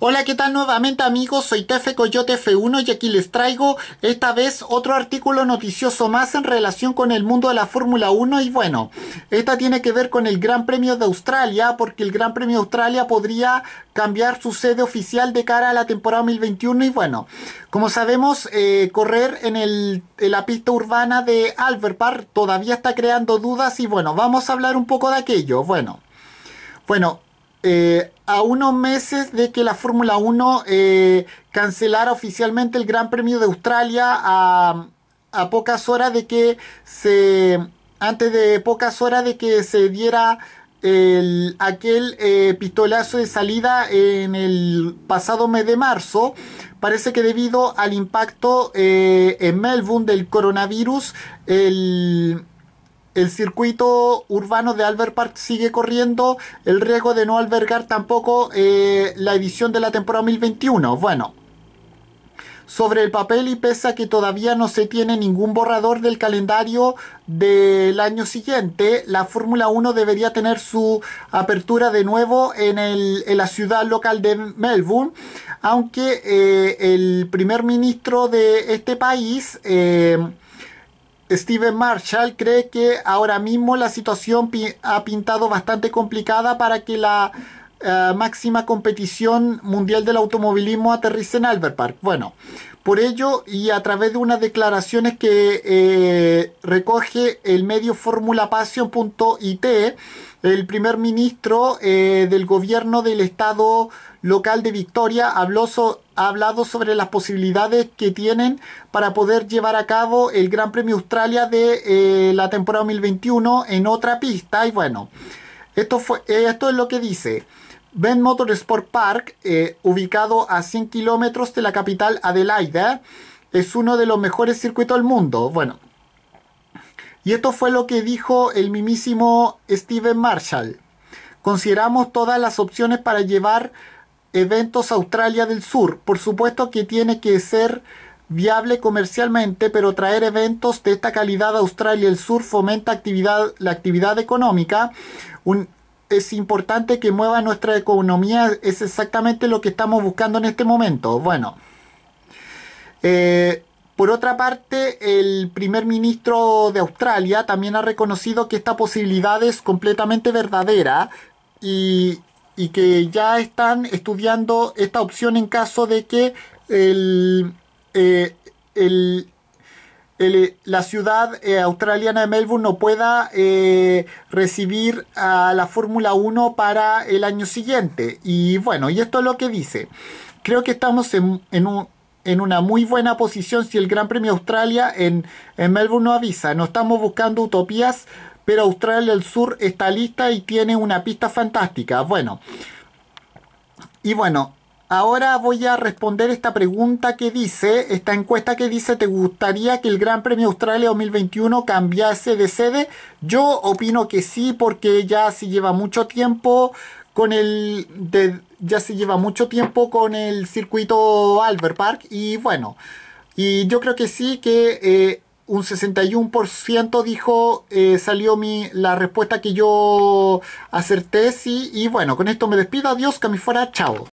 Hola, ¿qué tal nuevamente amigos? Soy Tefe Coyote F1 y aquí les traigo esta vez otro artículo noticioso más en relación con el mundo de la Fórmula 1 y bueno, esta tiene que ver con el Gran Premio de Australia porque el Gran Premio de Australia podría cambiar su sede oficial de cara a la temporada 2021 y bueno, como sabemos, eh, correr en, el, en la pista urbana de Albert Park todavía está creando dudas y bueno, vamos a hablar un poco de aquello. Bueno, bueno, eh, a unos meses de que la Fórmula 1 eh, cancelara oficialmente el Gran Premio de Australia a, a, pocas horas de que se antes de pocas horas de que se diera el, aquel eh, pistolazo de salida en el pasado mes de marzo parece que debido al impacto eh, en Melbourne del coronavirus el el circuito urbano de Albert Park sigue corriendo, el riesgo de no albergar tampoco eh, la edición de la temporada 2021. Bueno, sobre el papel y pese a que todavía no se tiene ningún borrador del calendario del año siguiente, la Fórmula 1 debería tener su apertura de nuevo en, la ciudad local de Melbourne, aunque eh, el primer ministro de este país... Eh, Steven Marshall cree que ahora mismo la situación ha pintado bastante complicada para que la eh, máxima competición mundial del automovilismo aterrice en Albert Park. Bueno, por ello y a través de unas declaraciones que eh, recoge el medio formulapassion.it, el primer ministro eh, del gobierno del estado local de Victoria habló sobre ha hablado sobre las posibilidades que tienen para poder llevar a cabo el Gran Premio Australia de eh, la temporada 2021 en otra pista. Y bueno, esto, fue, eh, esto es lo que dice. Ben Motorsport Park, eh, ubicado a 100 kilómetros de la capital Adelaida, es uno de los mejores circuitos del mundo. Bueno, y esto fue lo que dijo el mismísimo Steven Marshall. Consideramos todas las opciones para llevar Eventos Australia del Sur, por supuesto que tiene que ser viable comercialmente, pero traer eventos de esta calidad a Australia del Sur fomenta la actividad económica. es importante que mueva nuestra economía, es exactamente lo que estamos buscando en este momento. Bueno, eh, por otra parte, el primer ministro de Australia también ha reconocido que esta posibilidad es completamente verdadera y y que ya están estudiando esta opción en caso de que el, eh, la ciudad eh, australiana de Melbourne no pueda eh, recibir a la Fórmula 1 para el año siguiente. Y bueno, y esto es lo que dice. Creo que estamos en, una muy buena posición si el Gran Premio Australia en, en Melbourne no avisa. No estamos buscando utopías, pero Australia del Sur está lista y tiene una pista fantástica. Bueno, y bueno, ahora voy a responder esta pregunta que dice, esta encuesta que dice, ¿te gustaría que el Gran Premio Australia 2021 cambiase de sede? Yo opino que sí, porque ya se lleva mucho tiempo con el... ya se lleva mucho tiempo con el circuito Albert Park y bueno, y yo creo que sí que... Eh, un 61% dijo, eh, salió mi, la respuesta que yo acerté, sí, y bueno, con esto me despido, adiós, que fuera, chao.